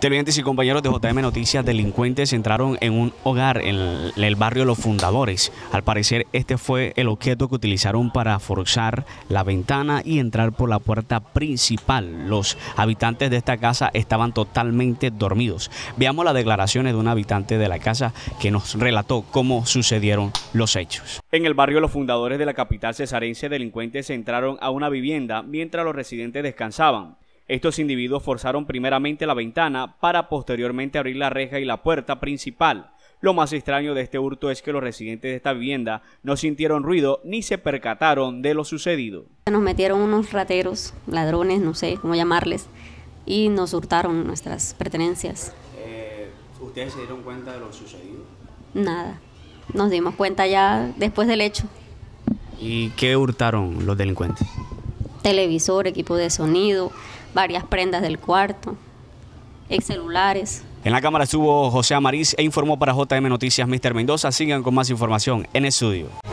Televidentes y compañeros de JM Noticias, delincuentes entraron en un hogar en el, barrio Los Fundadores. Al parecer, este fue el objeto que utilizaron para forzar la ventana y entrar por la puerta principal. Los habitantes de esta casa estaban totalmente dormidos. Veamos las declaraciones de un habitante de la casa que nos relató cómo sucedieron los hechos. En el barrio Los Fundadores de la capital cesarense, delincuentes entraron a una vivienda mientras los residentes descansaban. Estos individuos forzaron primeramente la ventana para posteriormente abrir la reja y la puerta principal. Lo más extraño de este hurto es que los residentes de esta vivienda no sintieron ruido ni se percataron de lo sucedido. Nos metieron unos rateros, ladrones, no sé cómo llamarles, y nos hurtaron nuestras pertenencias. Eh, ¿Ustedes se dieron cuenta de lo sucedido? Nada, nos dimos cuenta ya después del hecho. ¿Y qué hurtaron los delincuentes? Televisor, equipo de sonido, varias prendas del cuarto, ex celulares. En la cámara estuvo José Amariz e informó para JM Noticias Mr. Mendoza. Sigan con más información en estudio.